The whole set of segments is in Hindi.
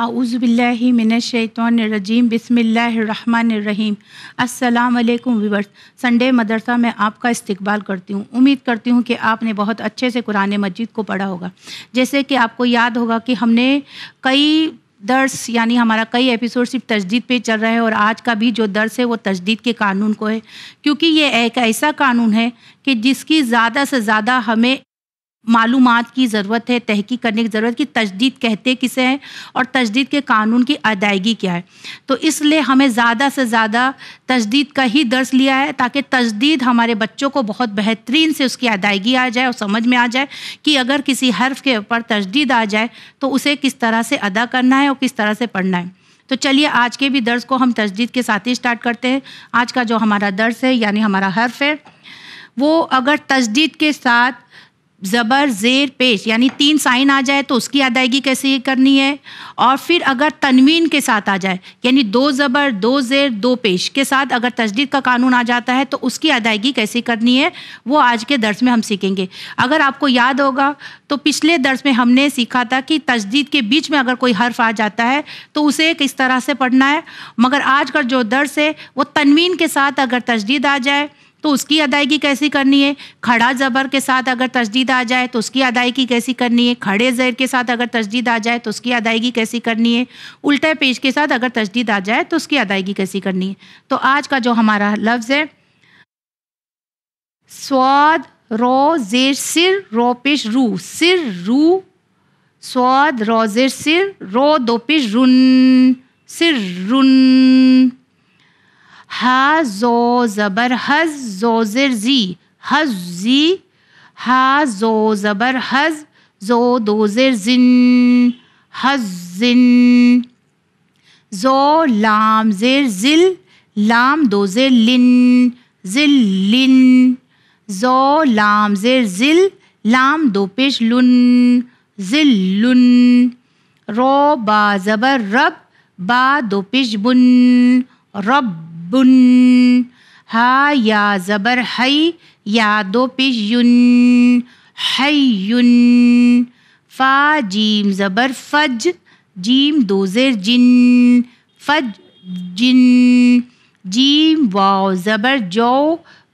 आउज़बिल्लिमिनशैतरजीम बिसमीम अल्लाम विवर्स संडे मदरसा में आपका इस्तबाल करती हूँ उम्मीद करती हूँ कि आपने बहुत अच्छे से कुरान मजीद को पढ़ा होगा जैसे कि आपको याद होगा कि हमने कई दर्स यानी हमारा कई एपिसोड सिर्फ तजदीद पे चल रहा है और आज का भी जो दर्स है वो तजदीद के कानून को है क्योंकि ये एक ऐसा कानून है कि जिसकी ज़्यादा से ज़्यादा हमें मालूम की ज़रूरत है तहकीक करने की ज़रूरत कि तजदीद कहते किसे हैं और तजदीद के कानून की अदायगी क्या है तो इसलिए हमें ज़्यादा से ज़्यादा तजदीद का ही दर्स लिया है ताकि तजदीद हमारे बच्चों को बहुत बेहतरीन से उसकी अदायगी आ जाए और समझ में आ जाए कि अगर किसी हर्फ के ऊपर तजदीद आ जाए तो उसे किस तरह से अदा करना है और किस तरह से पढ़ना है तो चलिए आज के भी दर्ज को हम तजदीद के साथ ही स्टार्ट करते हैं आज का जो हमारा दर्ज है यानी हमारा हर्फ है वो अगर तजदीद के साथ ज़बर ज़ेर पेश यानी तीन साइन आ जाए तो उसकी अदायगी कैसे करनी है और फिर अगर तनवीन के साथ आ जाए यानी दो ज़बर दो ज़ेर दो पेश के साथ अगर तजदीद का कानून आ जाता है तो उसकी अदायगी कैसे करनी है वो आज के दर्स में हम सीखेंगे अगर आपको याद होगा तो पिछले दर्स में हमने सीखा था कि तजदीद के बीच में अगर कोई हर्फ आ जाता है तो उसे किस तरह से पढ़ना है मगर आज का जो दर्स है वो तनवीन के साथ अगर तजदीद आ जाए तो उसकी अदायगी कैसी करनी है खड़ा ज़बर के साथ अगर तजदीद आ जाए तो उसकी अदायगी कैसी करनी है खड़े ज़ैर के साथ अगर तजदीद आ जाए तो उसकी अदायगी कैसी करनी है उल्टा पेश के साथ अगर तजदीद आ जाए तो उसकी अदायगी कैसी करनी है तो आज का जो हमारा लफ्ज़ है स्वाद रो जेर सिर रो पेश रू सिर रू स्वाद रो जेर सिर रो दो पेश रुन सिर रुन हा जो ज़बर हज जो ज़िर जी हज जी हा जो ज़बर हज जो दो ज़िर जिन हज जिन जो लाम ज़िर जिल लाम दो ज़िर लिन जिल लिन जो लाम ज़िर जिल लाम दो पेश लुन जिल लुन रो बा ज़बर रब बा दो पिश बुन रब बुन हा या ज़बर हई या दो पिश युन हई युन फ़ा जीम ज़बर फज जीम दो ज़ेर जिन फज जिन जीम वाओ ज़बर जो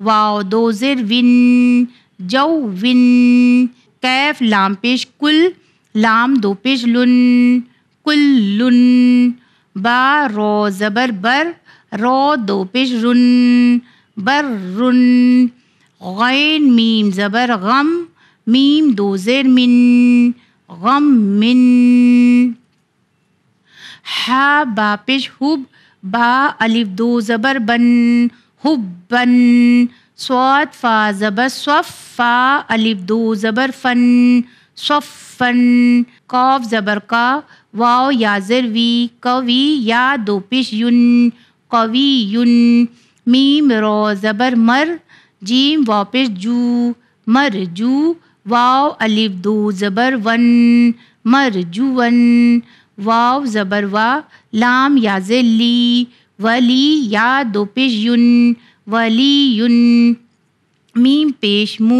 वाओ दो ज़ेर विन जो विन कैफ लाम पेश कुल लाम दो पेश लुन कुल लुन बा रो ज़बर बर रो दो पिश रुन बर रुन गैन मीम ज़बर गम मीम दो ज़ेर मिन गम मिन हा बापिश हुब बा अलिफ दो ज़बर बन बन स्वाद फा ज़बर स्वफ फा अलिफ दो ज़बर फन स्वफन कौफ ज़बर का या जर वी कवी या दो पिश युन युन मीम रो ज़बर मर जीम वापिस जू मर जू वाव अलिफ दो ज़बर वन मर जूवन वाव ज़बर वा लाम या ली वली या दो पेश युन वली युन मीम पेश मु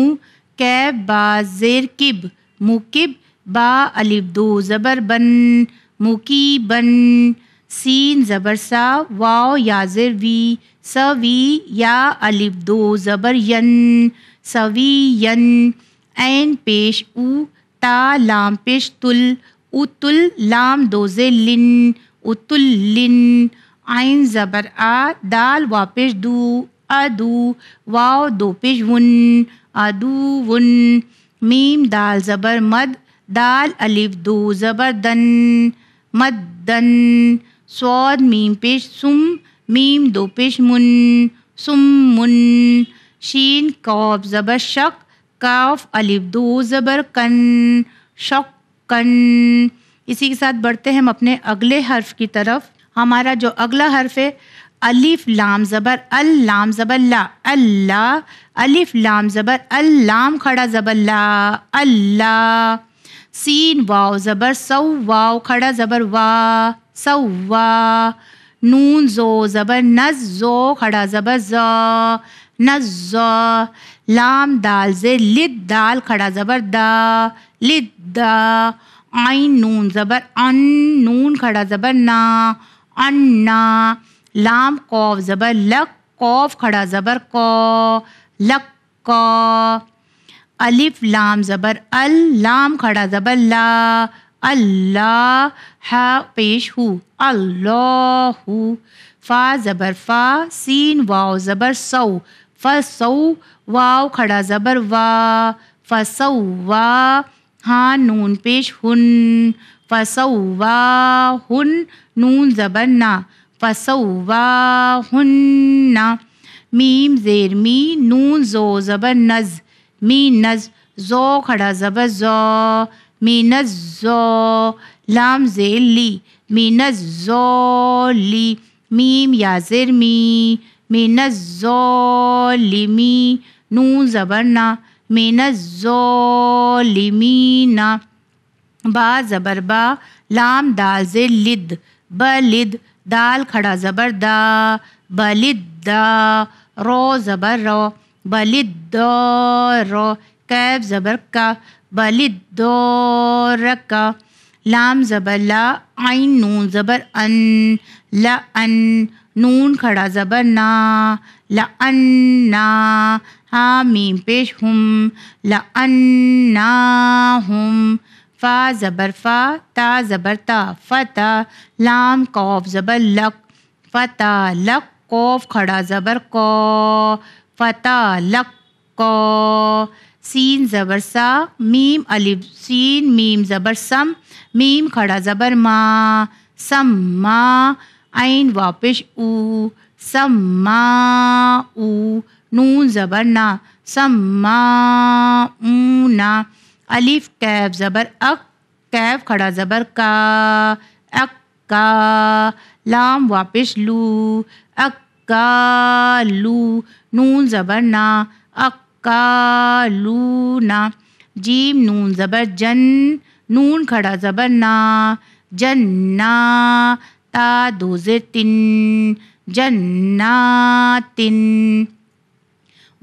कैब बा जेर किब मुकिब बा अलिफ दो ज़बर बन मुकी बन सीन ज़बर सा वाव याजिर वी सवी या अलिफ दो ज़बर यन सवी यन ऐन पेश उ ता लाम पेश तुल उतुल लाम दोजे लिन उतुल लिन आइन ज़बर आ दाल वापिश दू अदू वाव दो पेश वन अदू वन मीम दाल ज़बर मद दाल अलिफ दो ज़बर दन मद दन स्वाद मीम पेश सुम मीम दो पेश मुन सुम मुन शीन कौफ ज़बर शक काफ अलिफ दो ज़बर कन शक कन इसी के साथ बढ़ते हैं हम अपने अगले हर्फ की तरफ हमारा जो अगला हर्फ है अलिफ लाम ज़बर अल लाम ज़बर ला अल्लाह अलिफ लाम ज़बर अल लाम खड़ा ज़बर ला अल्लाह सीन वाव ज़बर सऊ वाव खड़ा ज़बर वा सऊ वा नून जो ज़बर नज जो खड़ा ज़बर ज़ नज़ लाम दाल ज़े लिद दाल खड़ा ज़बर द लिद दा आइन नून ज़बर अन नून खड़ा ज़बर ना अन्ना लाम कौव ज़बर लक कौफ खड़ा ज़बर कौ लक कौ अलिफ लाम ज़बर अल लाम खड़ा ज़बर ला अल्लाह हा पेश हु अल्लाहू फ़ा ज़बर फ़ा सीन वाव ज़बर सौ फ़सौ वाव खड़ा ज़बर वा फ़सौ वा हा नून पेश हुन फ़सौ वा हुन नून ज़बर ना फ़सौ वा हुन ना मीम ज़ेर मी नून ज़ो ज़बर नज़ मीनज जो खड़ा जबर जो मीनज जो लाम जे ली मीनज जो ली मीम या जेर मी मीनज जो नू जबर जबरना मीनज जो ना बा जबर बा लाम दाल जे लिद बलिद दाल खड़ा जबर दा बलिद दा रो जबर रो बलिदौरो कैफ ज़बर का बलिदौर का लाम ज़बर ला आइन नून ज़बर अन ला अन नून खड़ा ज़बर ना ला अन ना हाँ पेश हम ला अन ना हम फ़ा ज़बर फ़ा ता ज़बर ता फ़ता लाम कौफ ज़बर लक फ़ता लक कौफ खड़ा ज़बर कौ फ़ता लक को सीन ज़बर सा मीम अलिफ सीन मीम ज़बर सम मीम खड़ा ज़बर मा सम मा आइन वापिश ऊ सम मा ऊ नून ज़बर ना सम मा ऊ ना अलिफ कैफ ज़बर अक कैफ खड़ा ज़बर का अक का लाम वापिश लू अक का लू नून ज़बर ना ना जीम नून ज़बर जन नून खड़ा ज़बर ना जन्ना ता दो ज़िर तिन जन्ना तिन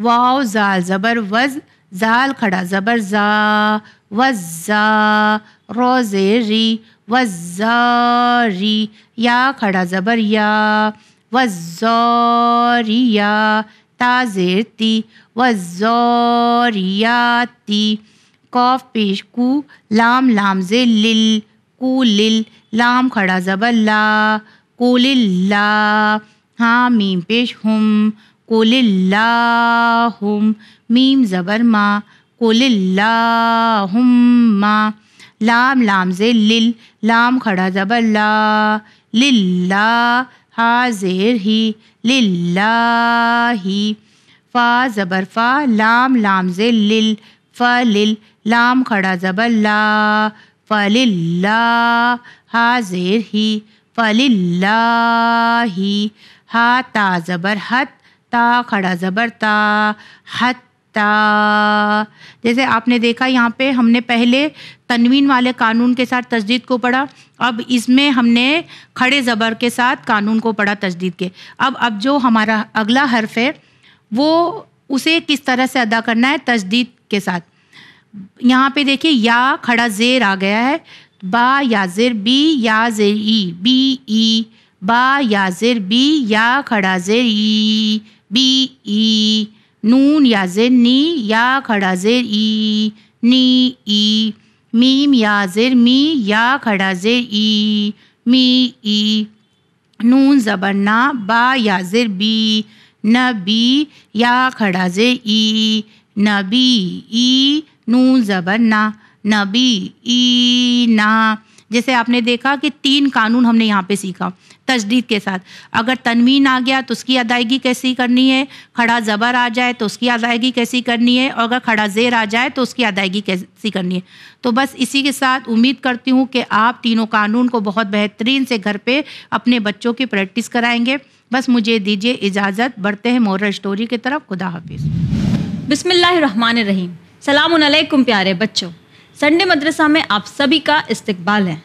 वाव जाल ज़बर वज़ जाल खड़ा ज़बर जा वज़ा रोजेरी वज़ारी या खड़ा ज़बर या या والتازرتي والزوريات कॉफ पेश कु लाम लाम जे लिल कु लिल लाम खड़ा जबर ला कोलिल्ला हाँ मीम पेश हम कोलिल्ला हम मीम जबर मा कोलिल्ला हम मा लाम लाम जे लिल लाम खड़ा जबर ला लिल्ला हाजिर ही लिल्लाही फ़ा ज़बर फ़ा लाम लाम जे लिल फ़ा लिल लाम खड़ा ज़बर ला फ़लिल्ला हाजिर ही फ़लिल्लाही हा ता ज़बर हत ता खड़ा ज़बर ता हत ता जैसे आपने देखा यहाँ पे हमने पहले तनवीन वाले कानून के साथ तजदीद को पढ़ा अब इसमें हमने खड़े ज़बर के साथ कानून को पढ़ा तजदीद के अब अब जो हमारा अगला हर्फ है वो उसे किस तरह से अदा करना है तजदीद के साथ यहाँ पे देखिए या खड़ा ज़ेर आ गया है बा या ज़ेर बी या ज़ेर ई बी ई बा या ज़ेर बी या खड़ा ज़ेर ई बी ई नून या जेर नी या खड़ा जेर ई नी ई मीम या जेर मी या खड़ा जेर ई मी ई नून जबरना बा या जेर बी न बी या खड़ा जेर ई नबी ई नून जबरना नबी ई ना जैसे आपने देखा कि तीन कानून हमने यहाँ पे सीखा तजदीद के साथ अगर तनवीन आ गया तो उसकी अदायगी कैसी करनी है खड़ा ज़बर आ जाए तो उसकी अदायगी कैसी करनी है और अगर खड़ा ज़ेर आ जाए तो उसकी अदायगी कैसी करनी है तो बस इसी के साथ उम्मीद करती हूँ कि आप तीनों कानून को बहुत बेहतरीन से घर पर अपने बच्चों की प्रैक्टिस कराएँगे बस मुझे दीजिए इजाज़त बढ़ते हैं मोरल स्टोरी की तरफ खुदा हाफिज़ रहीम सलामकुम प्यारे बच्चों संडे मदरसा में आप सभी का इस्तकबाल है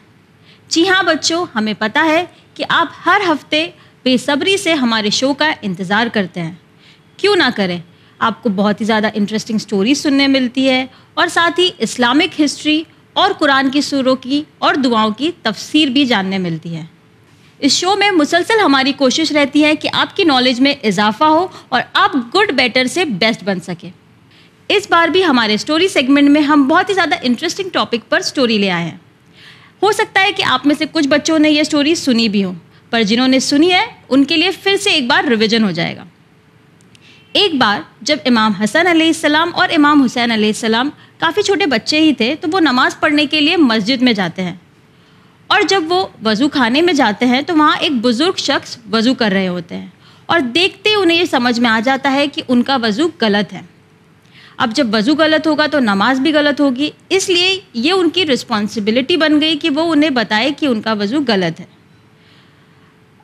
जी हाँ बच्चों हमें पता है कि आप हर हफ्ते बेसब्री से हमारे शो का इंतज़ार करते हैं क्यों ना करें आपको बहुत ही ज़्यादा इंटरेस्टिंग स्टोरी सुनने मिलती है और साथ ही इस्लामिक हिस्ट्री और कुरान की सुरों की और दुआओं की तफसीर भी जानने मिलती है इस शो में मुसलसल हमारी कोशिश रहती है कि आपकी नॉलेज में इजाफा हो और आप गुड बेटर से बेस्ट बन सकें इस बार भी हमारे स्टोरी सेगमेंट में हम बहुत ही ज़्यादा इंटरेस्टिंग टॉपिक पर स्टोरी ले आए हैं हो सकता है कि आप में से कुछ बच्चों ने यह स्टोरी सुनी भी हो पर जिन्होंने सुनी है उनके लिए फिर से एक बार रिविजन हो जाएगा एक बार जब इमाम हसन अलैहिस्सलाम और इमाम हुसैन अलैहिस्सलाम काफ़ी छोटे बच्चे ही थे तो वो नमाज़ पढ़ने के लिए मस्जिद में जाते हैं और जब वो वज़ू खाने में जाते हैं तो वहाँ एक बुज़ुर्ग शख्स वज़ू कर रहे होते हैं और देखते ही उन्हें ये समझ में आ जाता है कि उनका वज़ू गलत है अब जब वज़ू गलत होगा तो नमाज भी गलत होगी इसलिए ये उनकी रिस्पॉन्सिबिलिटी बन गई कि वो उन्हें बताए कि उनका वज़ू गलत है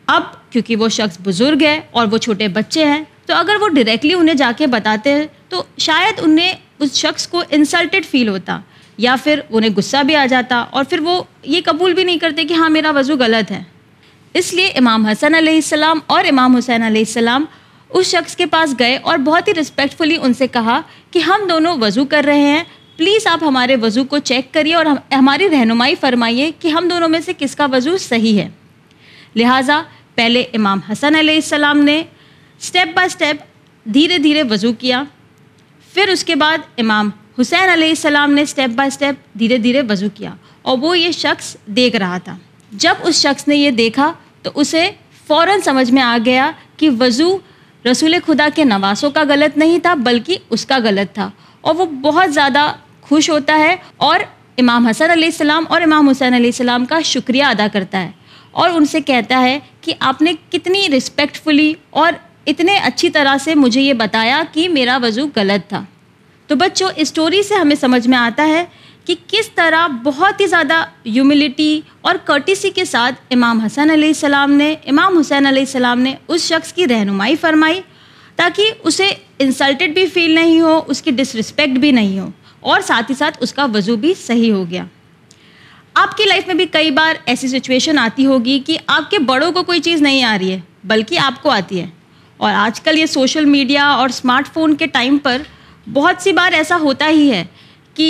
अब क्योंकि वो शख्स बुज़ुर्ग है और वो छोटे बच्चे हैं तो अगर वो डायरेक्टली उन्हें जाके बताते हैं तो शायद उन्हें उस शख्स को इंसल्टेड फील होता या फिर उन्हें गुस्सा भी आ जाता और फिर वो ये कबूल भी नहीं करते कि हाँ मेरा वज़ू गलत है इसलिए इमाम हसन आसमाम और इमाम हुसैन आसमाम उस शख्स के पास गए और बहुत ही रिस्पेक्टफुली उनसे कहा कि हम दोनों वज़ू कर रहे हैं प्लीज़ आप हमारे वज़ू को चेक करिए और हम हमारी रहनुमाई फरमाइए कि हम दोनों में से किसका वज़ू सही है लिहाजा पहले इमाम हसन सलाम ने स्टेप बाय स्टेप धीरे धीरे वज़ू किया फिर उसके बाद इमाम हुसैन सलाम ने स्टेप बाय स्टेप धीरे धीरे वज़ू किया और वो ये शख्स देख रहा था जब उस शख्स ने ये देखा तो उसे फ़ौर समझ में आ गया कि वज़ू रसूल खुदा के नवासों का गलत नहीं था बल्कि उसका गलत था और वो बहुत ज़्यादा खुश होता है और इमाम हसन सलाम और इमाम हुसैन सलाम का शुक्रिया अदा करता है और उनसे कहता है कि आपने कितनी रिस्पेक्टफुली और इतने अच्छी तरह से मुझे ये बताया कि मेरा वज़ू गलत था तो बच्चों इस स्टोरी से हमें समझ में आता है कि किस तरह बहुत ही ज़्यादा ह्यूमिलिटी और कर्टिसी के साथ इमाम हसन अली सलाम ने इमाम हुसैन अली सलाम ने उस शख्स की रहनुमाई फरमाई ताकि उसे इंसल्टेड भी फील नहीं हो उसकी डिसरिस्पेक्ट भी नहीं हो और साथ ही साथ उसका वजू भी सही हो गया आपकी लाइफ में भी कई बार ऐसी सिचुएशन आती होगी कि आपके बड़ों को कोई चीज़ नहीं आ रही है बल्कि आपको आती है और आजकल ये सोशल मीडिया और स्मार्टफोन के टाइम पर बहुत सी बार ऐसा होता ही है कि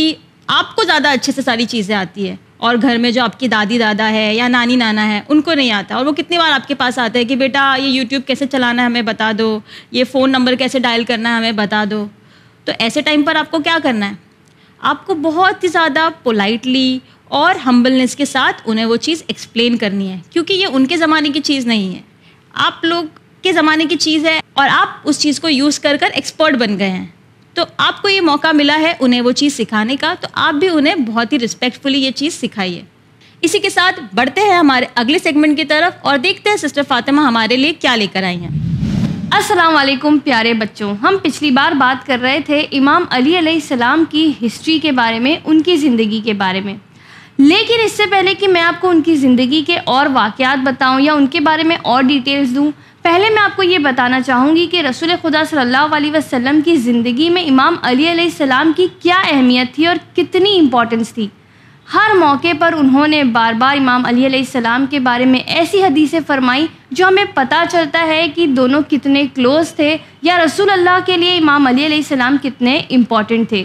आपको ज़्यादा अच्छे से सारी चीज़ें आती है और घर में जो आपकी दादी दादा है या नानी नाना है उनको नहीं आता और वो कितनी बार आपके पास आते हैं कि बेटा ये यूट्यूब कैसे चलाना है हमें बता दो ये फ़ोन नंबर कैसे डायल करना है हमें बता दो तो ऐसे टाइम पर आपको क्या करना है आपको बहुत ही ज़्यादा पोलाइटली और हम्बलनेस के साथ उन्हें वो चीज़ एक्सप्लेन करनी है क्योंकि ये उनके ज़माने की चीज़ नहीं है आप लोग के ज़माने की चीज़ है और आप उस चीज़ को यूज़ कर कर एक्सपर्ट बन गए हैं तो आपको ये मौका मिला है उन्हें वो चीज़ सिखाने का तो आप भी उन्हें बहुत ही रिस्पेक्टफुली ये चीज़ सिखाइए इसी के साथ बढ़ते हैं हमारे अगले सेगमेंट की तरफ और देखते हैं सिस्टर फातिमा हमारे लिए क्या लेकर आई हैं असलम प्यारे बच्चों हम पिछली बार बात कर रहे थे इमाम अली सलाम की हिस्ट्री के बारे में उनकी ज़िंदगी के बारे में लेकिन इससे पहले कि मैं आपको उनकी ज़िंदगी के और वाक़ात बताऊं या उनके बारे में और डिटेल्स दूँ पहले मैं आपको ये बताना चाहूँगी कि रसूल खुदा सल्लल्लाहु अलैहि वसल्लम की ज़िंदगी में इमाम अली सलाम की क्या अहमियत थी और कितनी इम्पोर्टेंस थी हर मौके पर उन्होंने बार बार इमाम अली सलाम के बारे में ऐसी हदीसें फरमाई जो हमें पता चलता है कि दोनों कितने क्लोज़ थे या रसूल अल्लाह के लिए इमाम अली सलाम कितने इम्पॉर्टेंट थे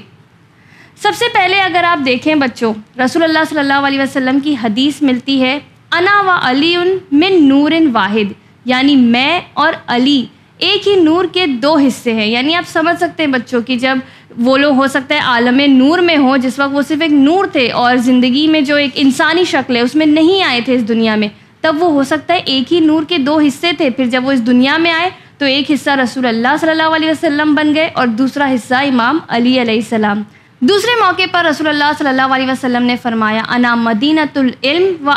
सबसे पहले अगर आप देखें बच्चों रसूल अल्लाह सल्लल्लाहु अलैहि वसल्लम की हदीस मिलती है अना व अली मिन नूर वाहिद यानी मैं और अली एक ही नूर के दो हिस्से हैं यानी आप समझ सकते हैं बच्चों की जब वो लोग हो सकता है आलम नूर में हो जिस वक्त वो सिर्फ एक नूर थे और ज़िंदगी में जो एक इंसानी शक्ल है उसमें नहीं आए थे इस दुनिया में तब वो हो सकता है एक ही नूर के दो हिस्से थे फिर जब वो इस दुनिया में आए तो एक हिस्सा रसूल अल्लाह सल्लल्लाहु अलैहि वसल्लम बन गए और दूसरा हिस्सा इमाम अली सलाम दूसरे मौके पर रसूलुल्लाह सल्लल्लाहु अलैहि वसल्लम ने फरमाया अना मदीनतुल इल्म व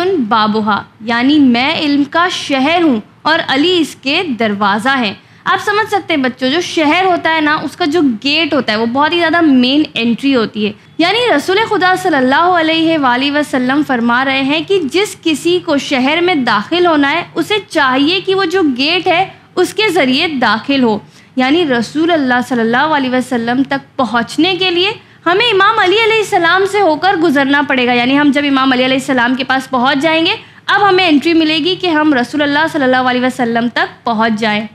उन बाबुहा यानी मैं इल्म का शहर हूँ और अली इसके दरवाज़ा है आप समझ सकते हैं बच्चों जो शहर होता है ना उसका जो गेट होता है वो बहुत ही ज़्यादा मेन एंट्री होती है यानी रसूल खुदा सल्लल्लाहु अलैहि वसल्लम फरमा रहे हैं कि जिस किसी को शहर में दाखिल होना है उसे चाहिए कि वो जो गेट है उसके ज़रिए दाखिल हो यानी रसूल अल्लाह सल्लल्लाहु अलैहि वसल्लम तक पहुँचने के लिए हमें इमाम अली सलाम से होकर गुजरना पड़ेगा यानी हम जब इमाम अली सलाम के पास पहुँच जाएंगे अब हमें एंट्री मिलेगी कि हम रसूल अल्लाह सल्लल्लाहु अलैहि वसल्लम तक पहुँच जाएं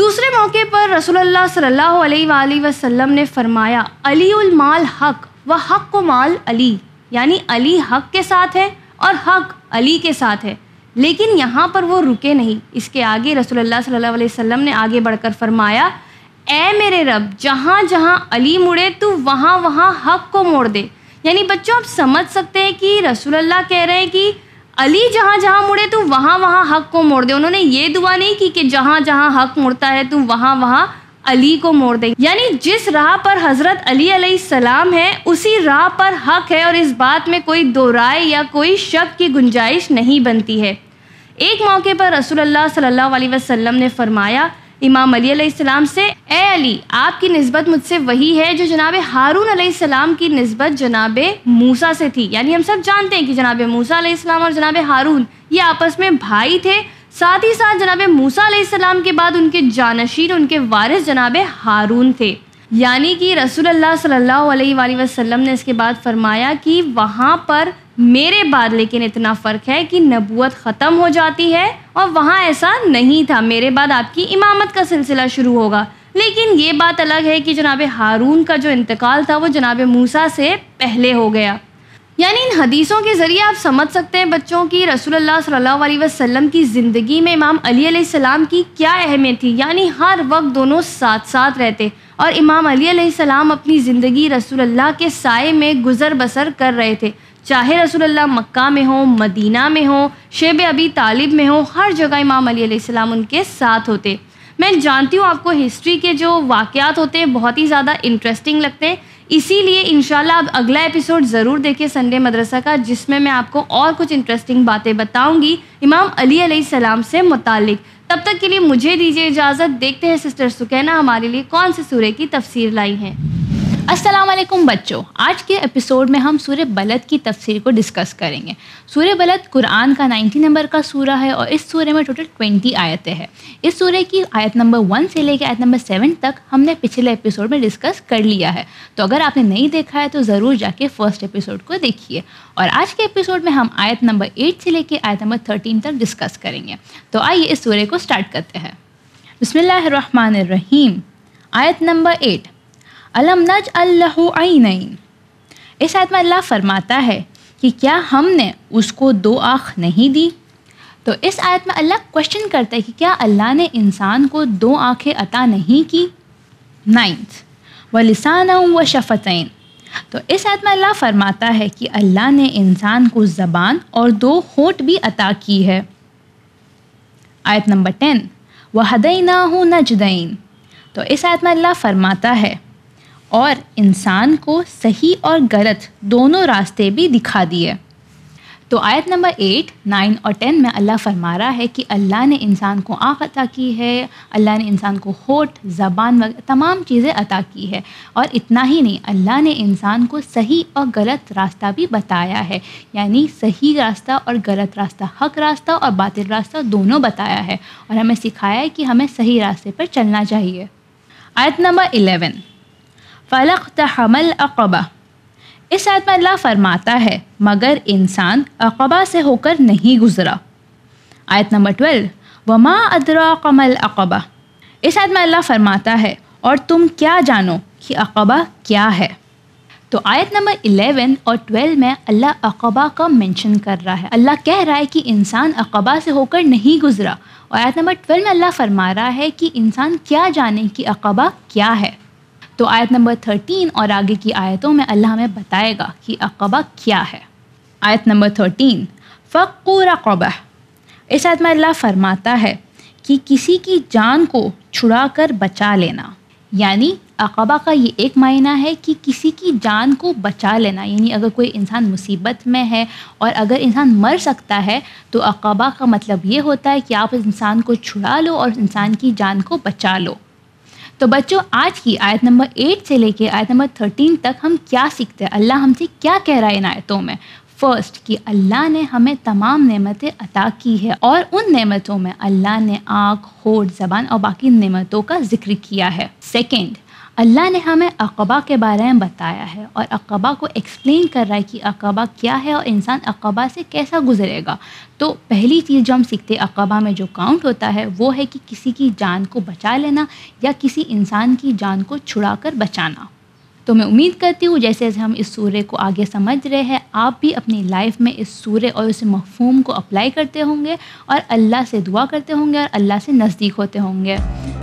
दूसरे मौके पर रसूल सल्लल्लाहु अलैहि वसल्लम ने फरमाया अली उल माल हक व हक को माल अली यानी अली हक के साथ है और हक अली के साथ है लेकिन यहाँ पर वो रुके नहीं इसके आगे रसोल्ला सल्ला वसम ने आगे बढ़कर फरमाया ए मेरे रब जहाँ जहाँ अली मुड़े तू वहाँ वहाँ हक को मोड़ दे यानी बच्चों आप समझ सकते हैं कि रसोल्ला कह रहे हैं कि अली जहाँ जहाँ मुड़े तू वहाँ वहाँ हक को मोड़ दे उन्होंने ये दुआ नहीं की कि जहाँ जहाँ हक मुड़ता है तू वहाँ वहाँ अली को मोड़ दे यानी जिस राह पर हज़रत अली सलाम है उसी राह पर हक है और इस बात में कोई दो राय या कोई शक की गुंजाइश नहीं बनती है एक मौके पर अल्लाह सल्लल्लाहु अलैहि वसल्लम ने फरमाया इमाम अली सलाम से ए अली आपकी नस्बत मुझसे वही है जो जनाब हारून सलाम की नस्बत जनाब मूसा से थी यानी हम सब जानते हैं कि जनाब मूसा सलाम और जनाब हारून ये आपस में भाई थे साथ ही साथ जनाब मूसा सलाम के बाद उनके जानशीन उनके वारिस जनाब हारून थे यानी कि रसूल अल्लाह सल्लल्लाहु अलैहि वसल्लम ने इसके बाद फरमाया कि वहाँ पर मेरे बाद लेकिन इतना फ़र्क है कि नबूत ख़त्म हो जाती है और वहाँ ऐसा नहीं था मेरे बाद आपकी इमामत का सिलसिला शुरू होगा लेकिन ये बात अलग है कि जनाब हारून का जो इंतकाल था वो जनाब मूसा से पहले हो गया यानी इन हदीसों के ज़रिए आप समझ सकते हैं बच्चों की अल्लाह सल्लल्लाहु अलैहि वसल्लम की ज़िंदगी में इमाम अली सलाम की क्या अहमियत थी यानी हर वक्त दोनों साथ साथ रहते और इमाम अली सलाम अपनी ज़िंदगी अल्लाह के साय में गुज़र बसर कर रहे थे चाहे अल्लाह मक्का में हो मदीना में हो शेब अबी तालिब में हो हर जगह इमाम अली सलाम उनके साथ होते मैं जानती हूँ आपको हिस्ट्री के जो वाक़ात होते हैं बहुत ही ज़्यादा इंटरेस्टिंग लगते हैं इसीलिए इन आप अगला एपिसोड ज़रूर देखिए संडे मदरसा का जिसमें मैं आपको और कुछ इंटरेस्टिंग बातें बताऊँगी इमाम अली सलाम से मुतक़ तब तक के लिए मुझे दीजिए इजाज़त देखते हैं सिस्टर सुकैना तो हमारे लिए कौन से सूर्य की तफसीर लाई हैं वालेकुम बच्चों आज के एपिसोड में हम सूर्य बलद की तफसीर को डिस्कस करेंगे सूर्य बलद कुरान का 90 नंबर का सूरा है और इस सूर्य में टोटल 20 आयतें हैं इस सूर्य की आयत नंबर वन से लेकर आयत नंबर सेवन तक हमने पिछले एपिसोड में डिस्कस कर लिया है तो अगर आपने नहीं देखा है तो ज़रूर जाके फर्स्ट एपिसोड को देखिए और आज के एपिसोड में हम आयत नंबर एट से लेकर आयत नंबर थर्टीन तक डिस्कस करेंगे तो आइए इस सूर्य को स्टार्ट करते हैं बसमिल्लर आयत नंबर एट अलम नज अल्लाइन इस आयत में अल्लाह फरमाता है कि क्या हमने उसको दो आँख नहीं दी तो इस आयत में अल्लाह क्वेश्चन करता है कि क्या अल्लाह ने इंसान को दो आँखें अता नहीं की नाइन्थ व लिसान व शफ़तैन तो इस आयत में अल्लाह फरमाता है कि अल्लाह ने इंसान को ज़बान और दो होठ भी अता की है आयत नंबर टेन व हदई ना हूँ नजदैन तो इस आयत में अल्लाह फरमाता है और इंसान को सही और गलत दोनों रास्ते भी दिखा दिए तो आयत नंबर एट नाइन और टेन में अल्लाह फरमा रहा है कि अल्लाह ने इंसान को आँख अता की है अल्लाह ने इंसान को होठ ज़बान वगैरह तमाम चीज़ें अता की है और इतना ही नहीं अल्लाह ने इंसान को सही और गलत रास्ता भी बताया है यानी सही रास्ता और गलत रास्ता हक रास्ता और बातिल रास्ता दोनों बताया है और हमें सिखाया है कि हमें सही रास्ते पर चलना चाहिए आयत नंबर इलेवन फ़लक हमल अकबा इस आयत में अल्लाह फरमाता है मगर इंसान अकबा से होकर नहीं गुजरा आयत नंबर ट्वेल्व वमा अदरा कमल अकबा इस आयत में अल्लाह फरमाता है और तुम क्या जानो कि अकबा क्या है तो आयत नंबर इलेवन और ट्वेल्व में अल्लाह अकबा का मेंशन कर रहा है अल्लाह कह रहा है कि इंसान अकबा से होकर नहीं गुजरा और आयत नंबर ट्वेल्व में अल्लाह फरमा रहा है कि इंसान क्या जाने कि अकबा क्या है तो आयत नंबर थर्टीन और आगे की आयतों में अल्लाह हमें बताएगा कि अकबा क्या है आयत नंबर थर्टीन फ़क्र अकबा इस आयत में अल्लाह फरमाता है कि किसी की जान को छुड़ा कर बचा लेना यानी अकबा का ये एक मायना है कि किसी की जान को बचा लेना यानी अगर कोई इंसान मुसीबत में है और अगर इंसान मर सकता है तो अकबा का मतलब ये होता है कि आप इंसान को छुड़ा लो और इंसान की जान को बचा लो तो बच्चों आज की आयत नंबर एट से लेके आयत नंबर थर्टीन तक हम क्या सीखते हैं अल्लाह हमसे क्या कह रहा है इन आयतों में फर्स्ट कि अल्लाह ने हमें तमाम नेमतें अता की है और उन नेमतों में अल्लाह ने आँख होठ ज़बान और बाकी नेमतों का जिक्र किया है सेकेंड अल्लाह ने हमें अकबा के बारे में बताया है और अकबा को एक्सप्लेन कर रहा है कि अकबा क्या है और इंसान अकबा से कैसा गुजरेगा तो पहली चीज़ जो हम सीखते अकबा में जो काउंट होता है वो है कि किसी की जान को बचा लेना या किसी इंसान की जान को छुड़ा कर बचाना तो मैं उम्मीद करती हूँ जैसे जैसे हम इस सूर्य को आगे समझ रहे हैं आप भी अपनी लाइफ में इस सूर्य और उस मफहूम को अप्लाई करते होंगे और अल्लाह से दुआ करते होंगे और अल्लाह से नज़दीक होते होंगे